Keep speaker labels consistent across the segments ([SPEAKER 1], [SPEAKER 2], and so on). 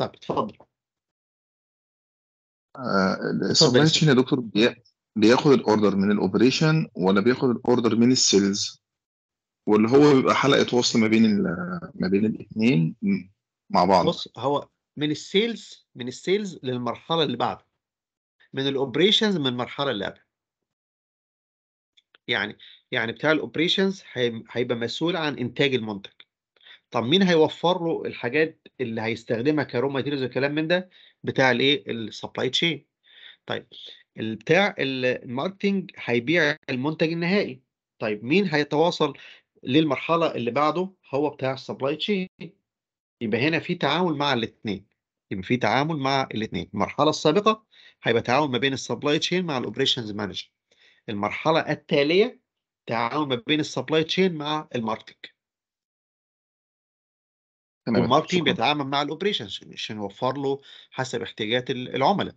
[SPEAKER 1] طيب تفضل السبلاي آه، تشين يا دكتور بياخد الاوردر من الاوبريشن ولا بياخد الاوردر من السيلز واللي هو بيبقى حلقه وصل ما بين ما بين الاثنين مع بعض بص هو من السيلز من السيلز للمرحله اللي بعدها من الاوبريشنز من المرحله اللي قبل يعني يعني بتاع الاوبريشنز هيبقى مسؤول عن انتاج المنتج طب مين هيوفر له الحاجات اللي هيستخدمها كرو ماتيريالز والكلام من ده بتاع الايه السبلاي تشين طيب بتاع الماركتنج هيبيع المنتج النهائي طيب مين هيتواصل للمرحله اللي بعده هو بتاع السبلاي تشين يبقى هنا في تعامل مع الاثنين يبقى في تعامل مع الاثنين المرحله السابقه هيبقى تعاون ما بين السبلاي تشين مع الاوبريشنز مانجر المرحله التاليه تعاون ما بين السبلاي تشين مع الماركتنج والماركتينج بيتعامل مع الاوبريشنز عشان يوفر له حسب احتياجات العملاء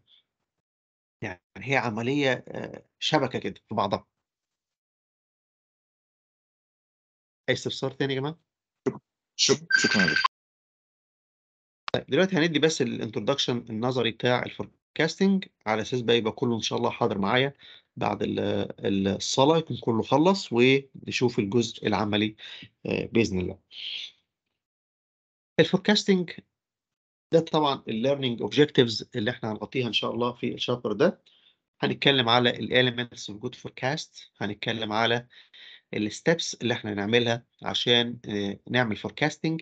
[SPEAKER 1] يعني هي عمليه آه، شبكه كده في بعضها اي استفسار تاني يا جماعه شكرا شكرا طيب دلوقتي هندي بس الانترودكشن النظري بتاع الفوركاستنج على اساس بقى يبقى كله ان شاء الله حاضر معايا بعد الصلاه يكون كله خلص ونشوف الجزء العملي آه، باذن الله الفوركاستنج ده طبعا الليرنينج اوبجكتيفز اللي احنا هنغطيها ان شاء الله في الشابتر ده هنتكلم على الاليمنتس موجود فوركاست هنتكلم على الستبس اللي احنا هنعملها عشان آه، نعمل فوركاستنج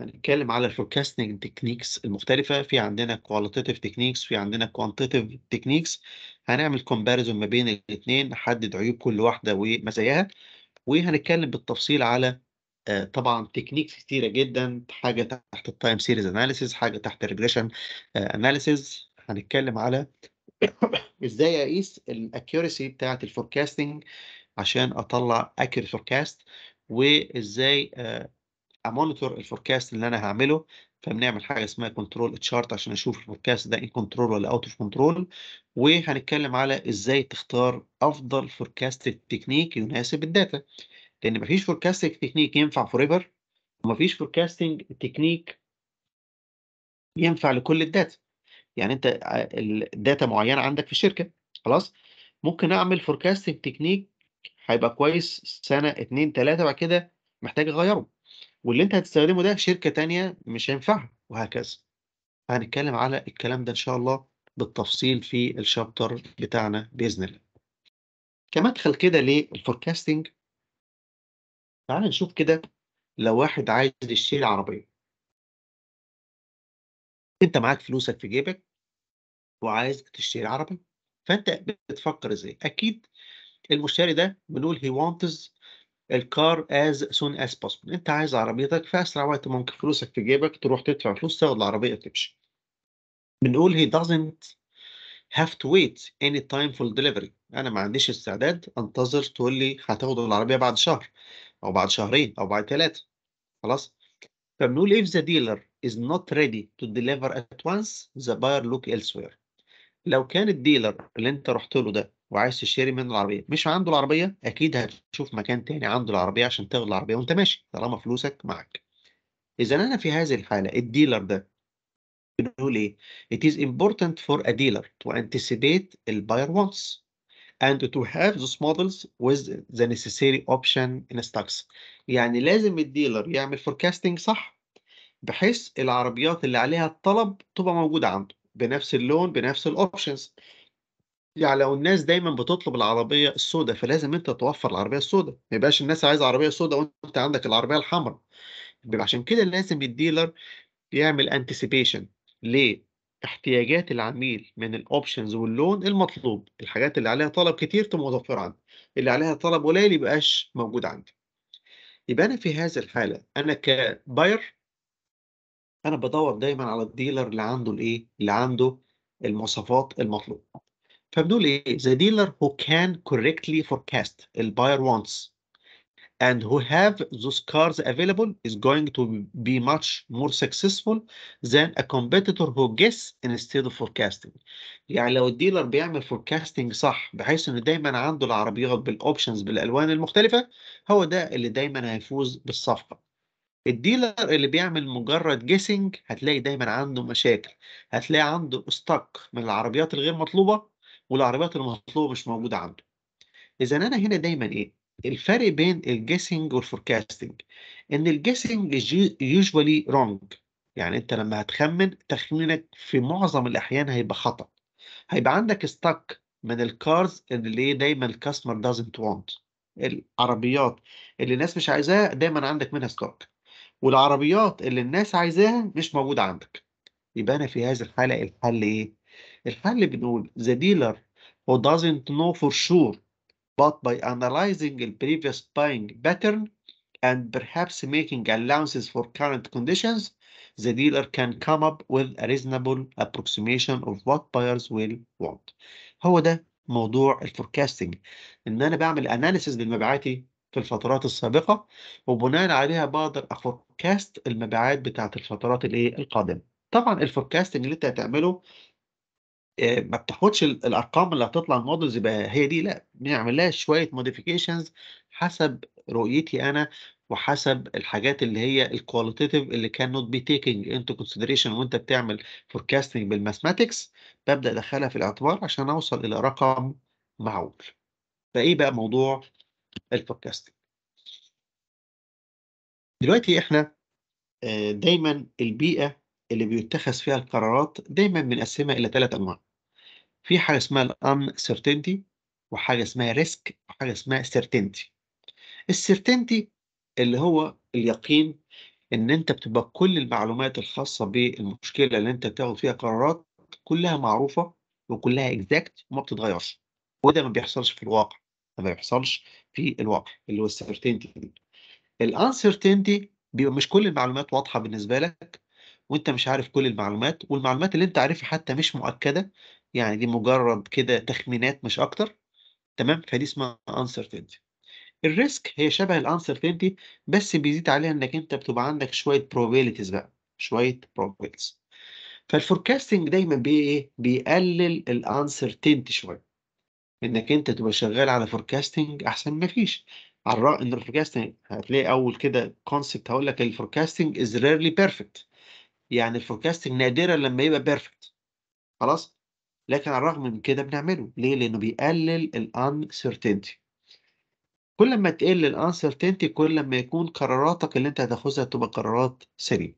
[SPEAKER 1] هنتكلم على الفوركاستنج تكنيكس المختلفة في عندنا كواليتاتيف تكنيكس في عندنا كوانتيتيف تكنيكس هنعمل كومباريزون ما بين الاثنين نحدد عيوب كل واحدة ومزاياها وهنتكلم بالتفصيل على آه، طبعا تكنيكس كتيره جدا حاجه تحت التايم سيريز اناليسيز حاجه تحت الريجريشن اناليسيز آه، هنتكلم على ازاي اقيس الاكيورسي بتاعه الفوركاستنج عشان اطلع اكيور فوركاست وازاي آه، امونيتور الفوركاست اللي انا هعمله فبنعمل حاجه اسمها كنترول تشارت عشان اشوف الفوركاست ده ان كنترول ولا اوت اوف كنترول وهنتكلم على ازاي تختار افضل فوركاست تكنيك يناسب الداتا لان مفيش فوركاستنج تكنيك ينفع فور ايفر ومفيش فوركاستنج تكنيك ينفع لكل الداتا يعني انت الداتا معينه عندك في الشركه خلاص ممكن اعمل فوركاستنج تكنيك هيبقى كويس سنه اتنين تلاته بعد كده محتاج اغيره واللي انت هتستخدمه ده شركه تانية مش هينفعها وهكذا هنتكلم على الكلام ده ان شاء الله بالتفصيل في الشابتر بتاعنا باذن الله كمدخل كده للفوركاستنج تعال نشوف كده لو واحد عايز يشتري عربية انت معاك فلوسك في جيبك وعايز تشتري عربية فانت بتفكر ازاي اكيد المشتري ده بنقول he wants الكار as soon as possible انت عايز عربيتك في اسرع وقت ممكن فلوسك في جيبك تروح تدفع فلوس تاخد العربية وتمشي بنقول he doesn't have to wait any time for delivery انا ما عنديش استعداد انتظر تقول لي هتاخد العربية بعد شهر او بعد شهرين او بعد ثلاثه خلاص فبنقول if the dealer is not ready to deliver at once the buyer look elsewhere لو كان الديلر اللي انت رحت له ده وعايز تشتري منه العربيه مش عنده العربيه اكيد هتشوف مكان تاني عنده العربيه عشان تاخد العربيه وانت ماشي طالما فلوسك معاك اذا انا في هذه الحاله الديلر ده بنقول ايه it is important for a dealer to anticipate the buyer wants and to have those models with the necessary option in stocks يعني لازم الديلر يعمل forecasting صح بحيث العربيات اللي عليها الطلب تبقى موجودة عنده بنفس اللون بنفس الاوبشنز يعني لو الناس دايما بتطلب العربية السوداء فلازم انت توفر العربية السوداء ما يبقاش الناس عايزة عربية سوداء وانت عندك العربية الحمراء عشان كده لازم الديلر يعمل انتسيبيشن ليه احتياجات العميل من الاوبشنز واللون المطلوب الحاجات اللي عليها طلب كتير تبقى متوفره عندي اللي عليها طلب قليل يبقاش موجود عندي يبقى انا في هذه الحاله انا كباير انا بدور دايما على الديلر اللي عنده الايه اللي عنده المواصفات المطلوبه فبنقول ايه the dealer who can correctly forecast الباير wants and who have those cars available is going to be much more successful than a competitor who guess instead of forecasting يعني لو الديلر بيعمل forecasting صح بحيث انه دايما عنده العربيات بالاوبشنز بالالوان المختلفه هو ده اللي دايما هيفوز بالصفقه الديلر اللي بيعمل مجرد جيسنج هتلاقي دايما عنده مشاكل هتلاقي عنده استك من العربيات الغير مطلوبه والعربيات المطلوبه مش موجوده عنده اذا انا هنا دايما ايه الفرق بين الجيسنج والفوركاستنج ان الجيسنج يوجوالي رونج يعني انت لما هتخمن تخمينك في معظم الاحيان هيبقى خطا هيبقى عندك ستاك من الكارز اللي دايما الكاستمر دازنت وونت العربيات اللي الناس مش عايزاها دايما عندك منها ستوك والعربيات اللي الناس عايزاها مش موجوده عندك يبقى انا في هذه الحاله الحل ايه الحل بنقول ذا ديلر هو doesn't know for sure but by analyzing the previous buying pattern and perhaps making allowances for current conditions, the dealer can come up with a reasonable approximation of what buyers will want. هو ده موضوع الفوركاستنج ان انا بعمل اناليسيز لمبيعاتي في الفترات السابقه وبناء عليها بقدر افوركاست المبيعات بتاعت الفترات الايه القادمه. طبعا الفوركاستنج اللي انت هتعمله آه، ما بتاخدش الأرقام اللي هتطلع المودلز يبقى هي دي، لأ، بنعمل لها شوية موديفيكيشنز حسب رؤيتي أنا، وحسب الحاجات اللي هي الqualitative اللي نوت بي تيكينج انتو كونسيدريشن وأنت بتعمل فوركاستنج بالماثماتكس ببدا أدخّلها في الاعتبار عشان أوصل إلى رقم معقول. فإيه بقى موضوع الفوركاستنج دلوقتي إحنا آه، دايمًا البيئة اللي بيتخذ فيها القرارات دايما بنقسمها إلى ثلاث أنواع في حاجة اسمها uncertainty وحاجة اسمها risk وحاجة اسمها certainty السيرتينتي اللي هو اليقين ان انت بتبقى كل المعلومات الخاصه بالمشكله اللي انت بتاخد فيها قرارات كلها معروفه وكلها اكزاكت وما بتتغيرش وده ما بيحصلش في الواقع ما بيحصلش في الواقع اللي هو السيرتينتي الانسيرتينتي بيبقى مش كل المعلومات واضحه بالنسبه لك وانت مش عارف كل المعلومات والمعلومات اللي انت عارفها حتى مش مؤكده يعني دي مجرد كده تخمينات مش اكتر تمام فدي اسمها uncertainty الريسك هي شبه الانسرتينتي بس بيزيد عليها انك انت بتبقى عندك شويه probabilities بقى شويه probabilities فالفوركاستنج دايما بي ايه بيقلل الانسرتينتي شويه انك انت تبقى شغال على فوركاستنج احسن ما فيش على الرغم ان الفوركاستنج هتلاقي اول كده كونسبت هقول لك الفوركاستنج از ريرلي بيرفكت يعني الفوركاستنج نادرا لما يبقى بيرفكت خلاص لكن على الرغم من كده بنعمله ليه لانه بيقلل الانسرتينتي كل ما تقل الانسرتينتي كل ما يكون قراراتك اللي انت هتاخذها تبقى قرارات سليمه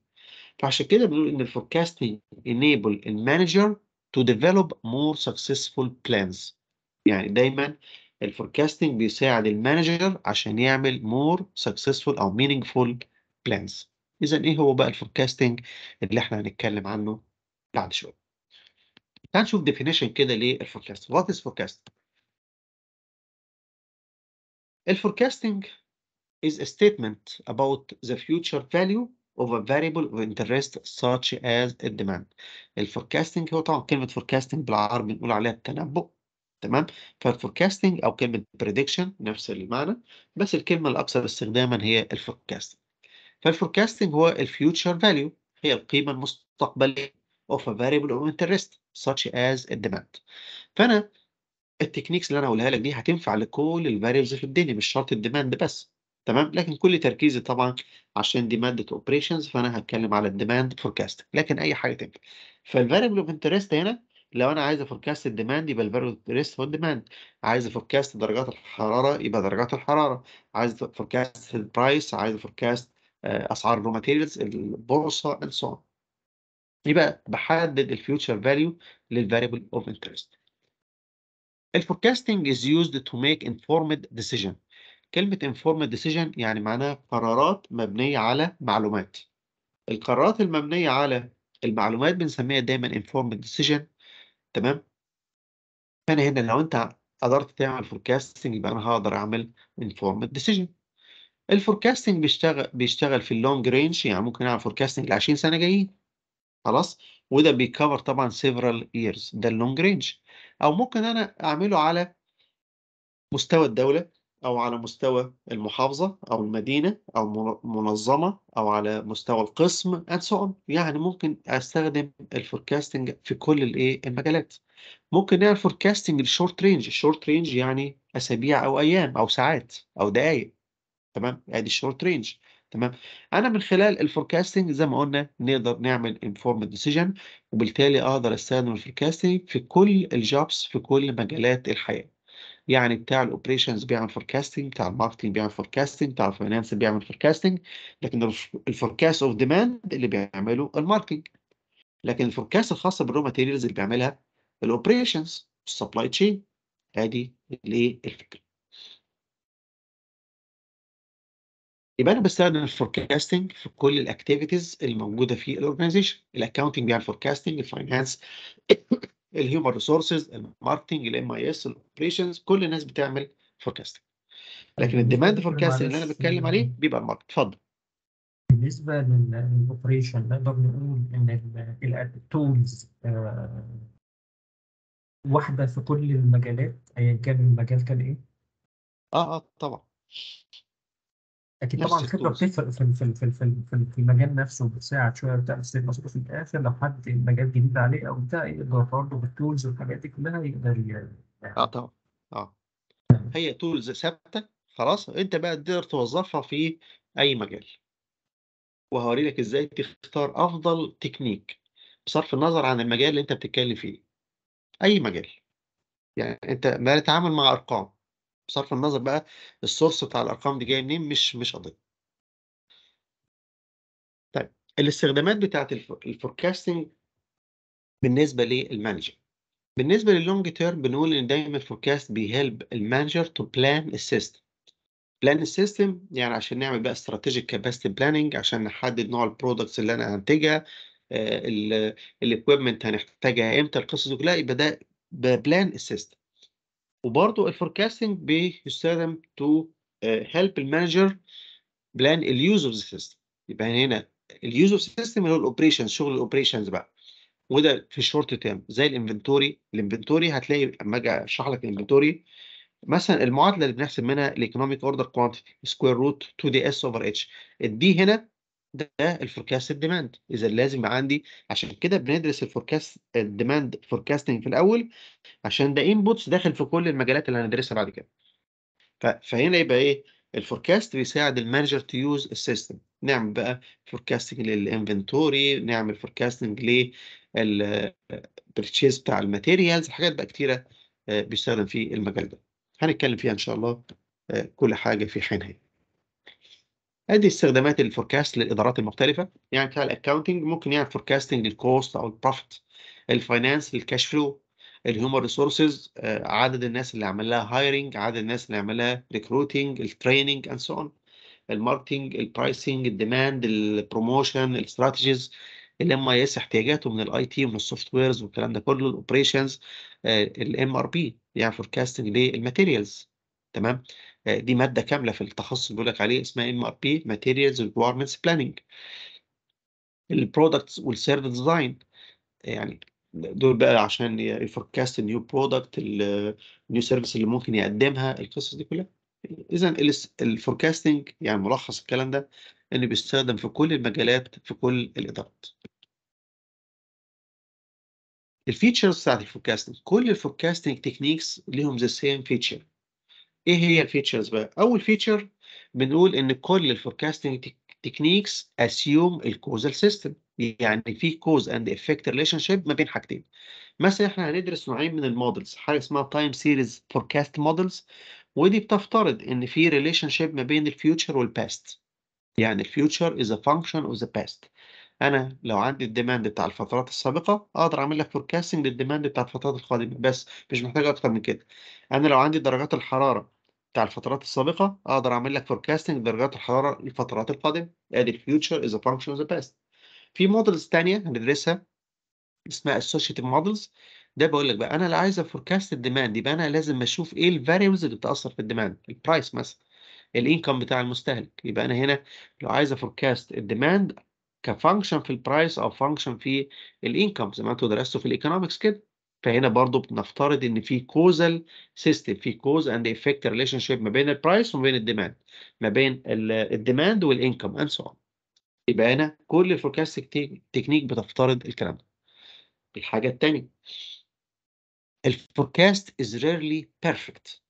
[SPEAKER 1] فعشان كده بنقول ان الفوركاستنج enable المانجر to develop more successful plans يعني دايما الفوركاستنج بيساعد المانجر عشان يعمل more successful او meaningful plans إذا إيه هو بقى الفوركاستنج اللي إحنا هنتكلم عنه بعد شوية. تعال نشوف definition كده للفوركاست. What is forecasting? الفوركاستنج is a statement about the future value of a variable of interest such as a demand. الفوركاستنج هو طبعا كلمة فوركاستنج بالعربي بنقول عليها التنبؤ تمام فالفوركاستنج او كلمة بريدكشن نفس المعنى بس الكلمة الأكثر استخداما هي الفوركاستنج. فالفوركاستنج هو الفيوتشر فاليو هي القيمة المستقبلية of a variable of interest such as a demand فأنا التكنيكس اللي أنا هقولها لك دي هتنفع لكل الفاريبلز في الدنيا مش شرط الديماند بس تمام لكن كل تركيزي طبعا عشان ماده اوبريشنز فانا هتكلم على الديماند فوركاست لكن اي حاجه تنفع فالفاريبل اوف انترست هنا لو انا عايز افوركاست الديماند يبقى الفاريبل اوف انترست هو الديماند عايز افوركاست درجات الحراره يبقى درجات الحراره عايز افوركاست البرايس عايز افوركاست آه، اسعار الرو ماتيريالز البورصه اند سو يبقى بحدد الفيوتشر فاليو للفاريبل اوف انترست الفوركاستنج is used to make informed decision كلمة informed decision يعني معناها قرارات مبنية على معلومات القرارات المبنية على المعلومات بنسميها دايما informed decision تمام فأنا هنا لو أنت قدرت تعمل فوركاستنج يبقى أنا هقدر أعمل informed decision الفوركاستنج بيشتغل بيشتغل في اللونج رينج يعني ممكن اعمل فوركاستنج ل 20 سنه جايين خلاص وده بيكفر طبعا سيفرال ييرز ده اللونج رينج او ممكن انا اعمله على مستوى الدوله او على مستوى المحافظه او المدينه او منظمه او على مستوى القسم اند سو اون يعني ممكن استخدم الفوركاستنج في كل الايه المجالات ممكن نعمل فوركاستنج للشورت رينج الشورت رينج يعني اسابيع او ايام او ساعات او دقائق تمام ادي الشورت رينج تمام انا من خلال الفوركاستنج زي ما قلنا نقدر نعمل انفورم ديسيجن وبالتالي اقدر استخدم الفوركاستنج في كل الجوبس في كل مجالات الحياه يعني بتاع الاوبريشنز بيعمل فوركاستنج بتاع الماركتنج بيعمل فوركاستنج بتاع الفاينانس بيعمل فوركاستنج لكن الفوركاست اوف ديماند اللي بيعمله الماركتنج لكن الفوركاست الخاصه بالرو ماتيريالز اللي بيعملها الاوبريشنز السبلاي تشين ادي الايه الفكره يبقى انا بستخدم الفوركاستنج في كل الاكتيفيتيز الموجوده في الاورجنايزيشن الاكونتنج بيعمل فوركاستنج الفاينانس الهيومن ريسورسز الماركتنج الام اي اس الاوبريشنز كل الناس بتعمل فوركاستنج لكن طيب، الديماند فوركاستنج اللي انا بتكلم عليه بيبقى الماركت اتفضل بالنسبه للاوبريشن نقدر نقول ان التولز آه، واحده في كل المجالات ايا كان المجال كان ايه؟ اه اه طبعا اكيد طبعا الخبره بتفرق في في في في في في المجال نفسه بتساعد شويه بتاع بس في الاخر لو حد المجال جديد عليه او بتاع يقدر برضه بالتولز والحاجات دي كلها يقدر يعني اه طبعا اه هي تولز ثابته خلاص انت بقى تقدر توظفها في اي مجال وهوري لك ازاي تختار افضل تكنيك بصرف النظر عن المجال اللي انت بتتكلم فيه اي مجال يعني انت ما تتعامل مع ارقام بصرف النظر بقى السورس بتاع الارقام دي جايه منين مش مش قضيه طيب الاستخدامات بتاعت الفوركاستنج بالنسبه للمانجر بالنسبه لللونج تيرم بنقول ان دايما الفوركاست بيهلب المانجر تو بلان السيستم بلان السيستم يعني عشان نعمل بقى استراتيجيك كاباسيتي بلاننج عشان نحدد نوع البرودكتس اللي انا هنتجها آه، الاكويبمنت هنحتاجها امتى القصص دي كلها يبقى ده بلان السيستم وبرضو الفوركاستنج بيستخدم تو هيلب المانجر بلان اليوز اوف ذا سيستم يبقى هنا اليوز اوف سيستم اللي هو الاوبريشنز شغل الاوبريشنز بقى وده في الشورت تيرم زي الانفنتوري الانفنتوري هتلاقي اما اجي اشرح لك الانفنتوري مثلا المعادله اللي بنحسب منها الايكونوميك اوردر كوانتيتي سكوير روت 2 دي اس اوفر اتش الدي هنا ده الفوركاست الديماند اذا لازم عندي عشان كده بندرس الفوركاست الديماند فوركاستنج في الاول عشان ده انبوتس داخل في كل المجالات اللي هندرسها بعد كده فهنا يبقى ايه الفوركاست بيساعد المانجر تو يوز السيستم نعمل بقى فوركاستنج للانفنتوري نعمل فوركاستنج للبرتشيز بتاع الماتيريالز حاجات بقى كتيره آه، بيستخدم في المجال ده هنتكلم فيها ان شاء الله آه، كل حاجه في حينها ادي استخدامات الفوركاست للادارات المختلفه يعني بتاع الاكونتنج ممكن يعمل فوركاستنج للكوست او البروفيت الفاينانس للكاش فلو الهيومن ريسورسز عدد الناس اللي عمل لها هايرنج عدد الناس اللي عمل لها ريكروتنج التريننج اند سو اون الماركتنج البرايسنج الديماند البروموشن الاستراتيجيز الام اي اس احتياجاته من الاي تي ومن السوفت ويرز والكلام ده كله الاوبريشنز الام ار بي يعني فوركاستنج للماتيريالز تمام آه، دي ماده كامله في التخصص اللي بيقول لك عليه اسمها ام ار بي ماتيريالز ريكويرمنتس بلاننج البرودكتس والسيرفيس ديزاين يعني دول بقى عشان يفوركاست النيو برودكت النيو سيرفيس اللي ممكن يقدمها القصص دي كلها اذا الفوركاستنج يعني ملخص الكلام ده انه بيستخدم في كل المجالات في كل الادارات الفيتشرز بتاعت الفوركاستنج كل الفوركاستنج تكنيكس ليهم ذا سيم فيتشر ايه هي الفيتشرز بقى اول فيتشر بنقول ان كل الفوركاستنج تكنيكس اسيوم الكوزال سيستم يعني في كوز اند افكت ريليشن شيب ما بين حاجتين مثلا احنا هندرس نوعين من المودلز حاجه اسمها تايم سيريز فوركاست مودلز ودي بتفترض ان في ريليشن شيب ما بين الفيوتشر والباست يعني الفيوتشر از ا فانكشن اوف ذا باست انا لو عندي الديماند بتاع الفترات السابقه اقدر اعمل لك فوركاستنج للديماند بتاع الفترات القادمه بس مش محتاج اكتر من كده انا لو عندي درجات الحراره بتاع الفترات السابقة أقدر أعمل لك فوركاستنج درجات الحرارة للفترات القادمة أدي الفيوتشر از فانكشن function of the في مودلز تانية هندرسها اسمها اسوشيتيف مودلز ده بقول لك بقى أنا اللي عايز أفوركاست الديماند يبقى أنا لازم أشوف إيه الفاريبلز اللي بتأثر في الديماند البرايس مثلا الانكم بتاع المستهلك يبقى أنا هنا لو عايز أفوركاست الديماند كفانكشن في البرايس أو فانكشن في الانكم زي ما أنتوا درستوا في الإيكونومكس كده فهنا برضو بنفترض ان في كوزال سيستم في كوز اند افكت ريليشن شيب ما بين البرايس وما بين الديماند ما بين الديماند والانكم اند سو اون يبقى هنا كل الفوركاستنج تكنيك بتفترض الكلام ده الحاجه الثانيه الفوركاست از ريرلي بيرفكت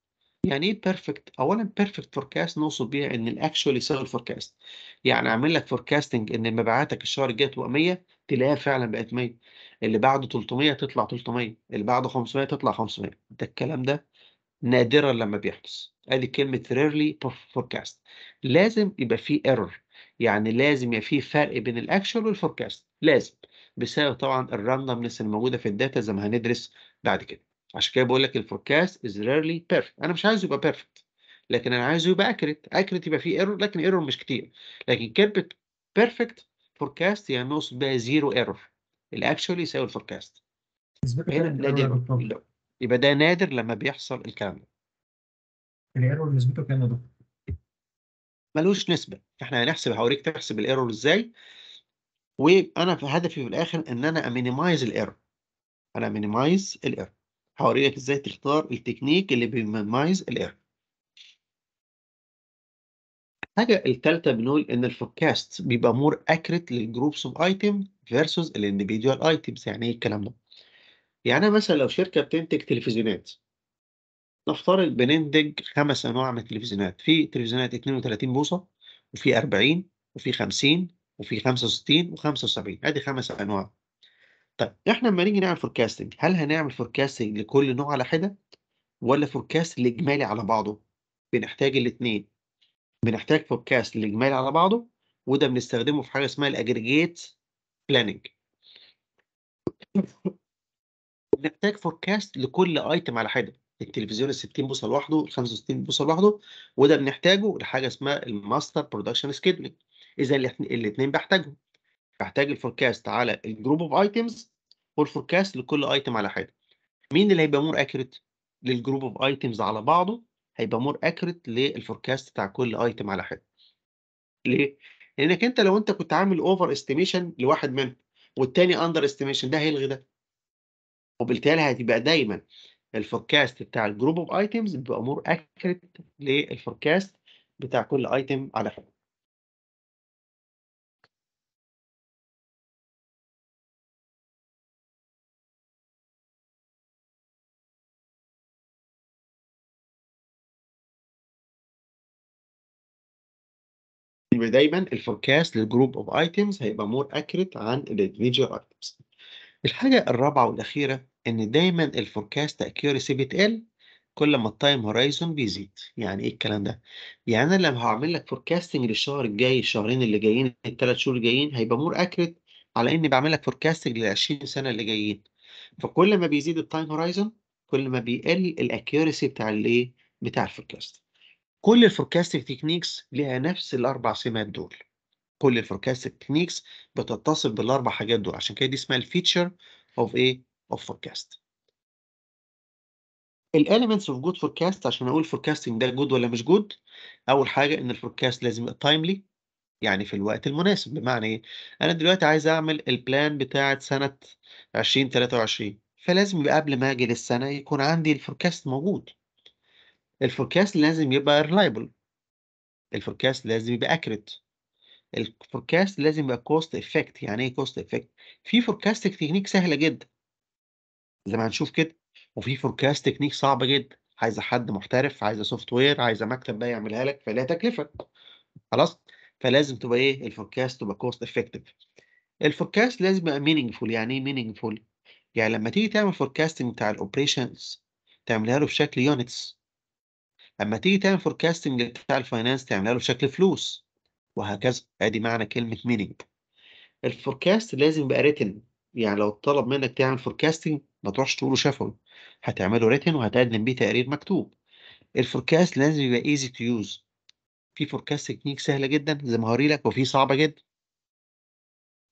[SPEAKER 1] يعني ايه بيرفكت اولا بيرفكت فوركاست نقصد بيها ان الاكشوال يساوي الفوركاست يعني اعمل لك فوركاستنج ان مبيعاتك الشهر الجاي تبقى 100 تلاقيها فعلا بقت 100 اللي بعده 300 تطلع 300 اللي بعده 500 تطلع 500 ده الكلام ده نادرا لما بيحدث ادي كلمه ريرلي فوركاست لازم يبقى في ايرور يعني لازم يبقى في فرق بين الاكشوال والفوركاست لازم بسبب طبعا الراندمنس الموجوده في الداتا زي ما هندرس بعد كده عشان كده بقول لك الفوركاست از ريرلي بيرفكت انا مش عايزه يبقى بيرفكت لكن انا عايزه يبقى اكريت اكريت يبقى فيه ايرور لكن ايرور مش كتير لكن كلمه بيرفكت فوركاست يعني نقصد بيها زيرو ايرور الاكشوال يساوي الفوركاست نادر يبقى ده نادر لما بيحصل الكلام ده الايرور نسبته كام يا دكتور؟ ملوش نسبه احنا هنحسب هوريك تحسب الايرور ازاي وانا في هدفي في الاخر ان انا امينيمايز الايرور انا مينيمايز الايرور هوريك ازاي تختار التكنيك اللي بيميز الايرور الحاجة الثالثة بنقول إن الفوركاست بيبقى مور أكريت للجروبس أوف أيتم فيرسز الانديفيدوال أيتمز يعني إيه الكلام ده؟ يعني مثلا لو شركة بتنتج تلفزيونات نفترض بننتج خمس أنواع من التلفزيونات في تلفزيونات 32 بوصة وفي 40 وفي 50 وفي 65 و75 أدي خمس أنواع طيب إحنا لما نيجي نعمل فوركاستنج هل هنعمل فوركاستنج لكل نوع على حدة، ولا فوركاست الإجمالي على بعضه؟ بنحتاج الاتنين، بنحتاج فوركاست الإجمالي على بعضه، وده بنستخدمه في حاجة اسمها الاجريجيت بلاننج بنحتاج فوركاست لكل ايتم على حدة، التلفزيون ال60 بوصة لوحده، ال65 بوصة لوحده، وده بنحتاجه لحاجة اسمها الماستر برودكشن scheduling إذا الاثنين الاتنين هحتاج الفوركاست على الجروب اوف ايتمز والفوركاست لكل ايتم على حده مين اللي هيبقى مور اكيوريت للجروب اوف ايتمز على بعضه هيبقى مور اكيوريت للفوركاست بتاع كل ايتم على حده ليه لانك انت لو انت كنت عامل اوفر استيميشن لواحد منهم والتاني اندر استيميشن ده هيلغي ده وبالتالي هتبقى دايما الفوركاست بتاع الجروب اوف ايتمز بيبقى مور اكيوريت للفوركاست بتاع كل ايتم على حده يبقى دايما الفوركاست للجروب اوف ايتمز هيبقى مور اكريت عن الاندفيجوال ايتمز الحاجه الرابعه والاخيره ان دايما الفوركاست اكيورسي بتقل كل ما التايم هورايزون بيزيد يعني ايه الكلام ده يعني انا لما هعمل لك فوركاستنج للشهر الجاي الشهرين اللي جايين الثلاث شهور الجايين هيبقى مور اكريت على اني بعمل لك فوركاستنج لل 20 سنه اللي جايين فكل ما بيزيد التايم هورايزون كل ما بيقل الاكيورسي بتاع الايه بتاع الفوركاست كل الفوركاستنج تكنيكس ليها نفس الاربع سمات دول كل الفوركاستنج تكنيكس بتتصل بالاربع حاجات دول عشان كده دي اسمها الفيتشر اوف ايه اوف فوركاست الاليمنتس اوف جود فوركاست عشان اقول فوركاستنج ده جود ولا مش جود اول حاجه ان الفوركاست لازم يبقى تايملي يعني في الوقت المناسب بمعنى ايه انا دلوقتي عايز اعمل البلان بتاعه سنه 2023 فلازم يبقى قبل ما اجي للسنه يكون عندي الفوركاست موجود الفوركاست لازم يبقى ريلايبل الفوركاست لازم يبقى اكريت الفوركاست لازم يبقى كوست افكت يعني ايه كوست افكت في فوركاست تكنيك سهله جدا زي ما هنشوف كده وفي فوركاست تكنيك صعبه جدا عايزه حد محترف عايزه سوفت وير عايزه مكتب بقى يعملها لك فليها تكلفه خلاص فلازم تبقى ايه الفوركاست تبقى كوست افكتيف الفوركاست لازم يبقى مينينجفول يعني ايه مينينجفول يعني لما تيجي تعمل فوركاستنج بتاع الاوبريشنز تعملها له بشكل يونتس اما تيجي تعمل فوركاستنج بتاع الفاينانس تعملها له بشكل فلوس وهكذا ادي معنى كلمه مينينج الفوركاست لازم يبقى ريتن يعني لو طلب منك تعمل فوركاستنج ما تروحش تقوله شفوي هتعمله ريتن وهتقدم بيه تقرير مكتوب الفوركاست لازم يبقى ايزي تو يوز في فوركاست تكنيك سهله جدا زي ما هوري لك وفي صعبه جدا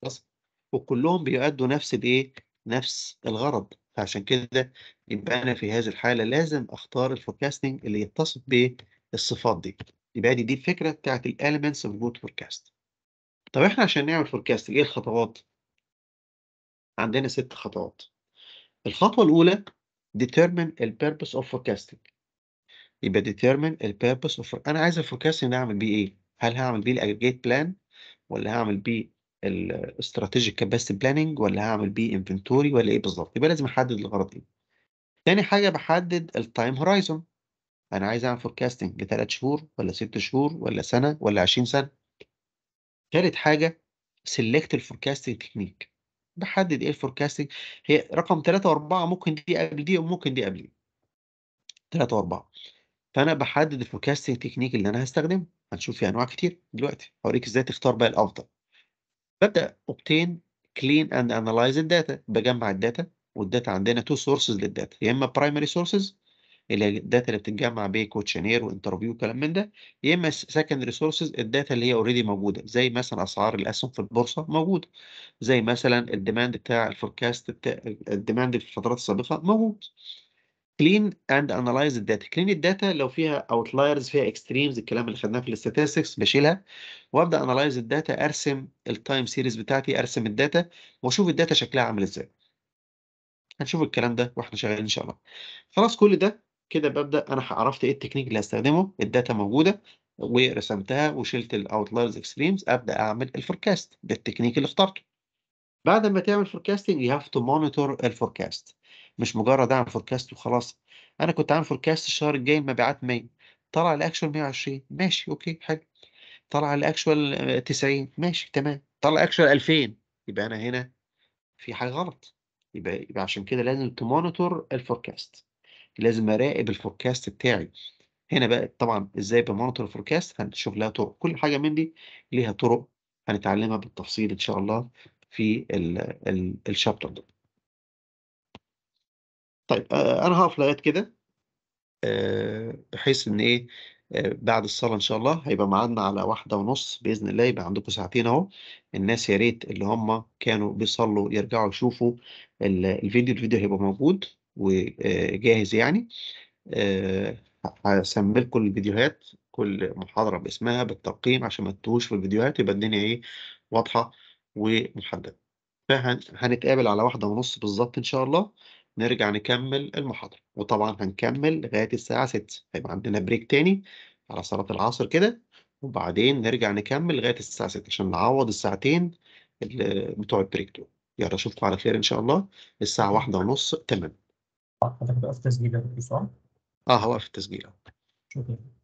[SPEAKER 1] بس وكلهم بيؤدوا نفس الايه نفس الغرض فعشان كده يبقى أنا في هذه الحالة لازم أختار الفوركاستنج اللي يتصف بالصفات دي يبقى دي دي الفكرة بتاعت الاليمنتس اوف جود فوركاست طب احنا عشان نعمل فوركاست ايه الخطوات؟ عندنا ست خطوات الخطوة الأولى determine the purpose of forecasting يبقى determine the purpose of أنا عايز الفوركاستنج ده أعمل بيه إيه؟ هل هعمل بيه الأجريجيت بلان ولا هعمل بيه الاستراتيجيك كاباسيتي بلاننج ولا هعمل بيه انفنتوري ولا ايه بالظبط يبقى لازم احدد الغرض ايه تاني حاجه بحدد التايم هورايزون انا عايز اعمل فوركاستنج لثلاث شهور ولا ست شهور ولا سنه ولا 20 سنه تالت حاجه سيلكت الفوركاستنج تكنيك بحدد ايه الفوركاستنج هي رقم ثلاثة واربعة ممكن دي قبل دي وممكن دي قبل دي ثلاثة واربعة فانا بحدد الفوركاستنج تكنيك اللي انا هستخدمه هنشوف في انواع كتير دلوقتي هوريك ازاي تختار بقى الافضل ببدا اوبتين كلين اند اناليز الداتا بجمع الداتا والداتا عندنا تو سورسز للداتا يا اما برايمري سورسز اللي هي الداتا اللي بتتجمع بكوتشنير وانترفيو وكلام من ده يا اما سكند ريسورسز الداتا اللي هي اوريدي موجوده زي مثلا اسعار الاسهم في البورصه موجوده زي مثلا الديماند بتاع الفوركاست بتاع الديماند في الفترات السابقه موجود clean and analyze the data clean الداتا لو فيها اوتلايرز فيها اكستريمز الكلام اللي خدناه في الاستاتستكس بشيلها وابدا the الداتا ارسم التايم سيريز بتاعتي ارسم الداتا واشوف الداتا شكلها عامل ازاي هنشوف الكلام ده واحنا شغالين ان شاء الله خلاص كل ده كده ببدا انا عرفت ايه التكنيك اللي هستخدمه الداتا موجوده ورسمتها وشلت الاوتلايرز اكستريمز ابدا اعمل الفوركاست بالتكنيك اللي اخترته بعد ما تعمل فوركاستنج يو هاف تو مونيتور الفوركاست مش مجرد اعمل فوركاست وخلاص انا كنت عامل فوركاست الشهر الجاي مبيعات 100 طلع الاكشوال 120 ماشي اوكي حلو طلع الاكشوال 90 ماشي تمام طلع اكشوال 2000 يبقى انا هنا في حاجه غلط يبقى يبقى عشان كده لازم تمونيتور الفوركاست لازم اراقب الفوركاست بتاعي هنا بقى طبعا ازاي بمونيتور الفوركاست هنشوف لها طرق كل حاجه من دي ليها طرق هنتعلمها بالتفصيل ان شاء الله في الشابتر ده طيب ارهاف هقف لغايه كده آه، بحيث ان ايه آه، بعد الصلاه ان شاء الله هيبقى معانا على واحدة ونص باذن الله يبقى عندكم ساعتين اهو الناس يا ريت اللي هم كانوا بيصلوا يرجعوا يشوفوا الفيديو الفيديو هيبقى موجود وجاهز يعني آه، هسمي لكم الفيديوهات كل محاضره باسمها بالتقييم عشان ما تتوهوش في الفيديوهات يبقى الدنيا ايه واضحه ومحدده فهنتقابل على واحدة ونص بالظبط إن شاء الله نرجع نكمل المحاضرة وطبعا هنكمل لغاية الساعة 6 هيبقى عندنا بريك تاني على صلاة العصر كده وبعدين نرجع نكمل لغاية الساعة 6 عشان نعوض الساعتين بتوع البريك دول يلا اشوفكم على خير ان شاء الله الساعة واحدة ونص تمام حضرتك وقفت تسجيل يا دكتور اه هوقف التسجيل شكرا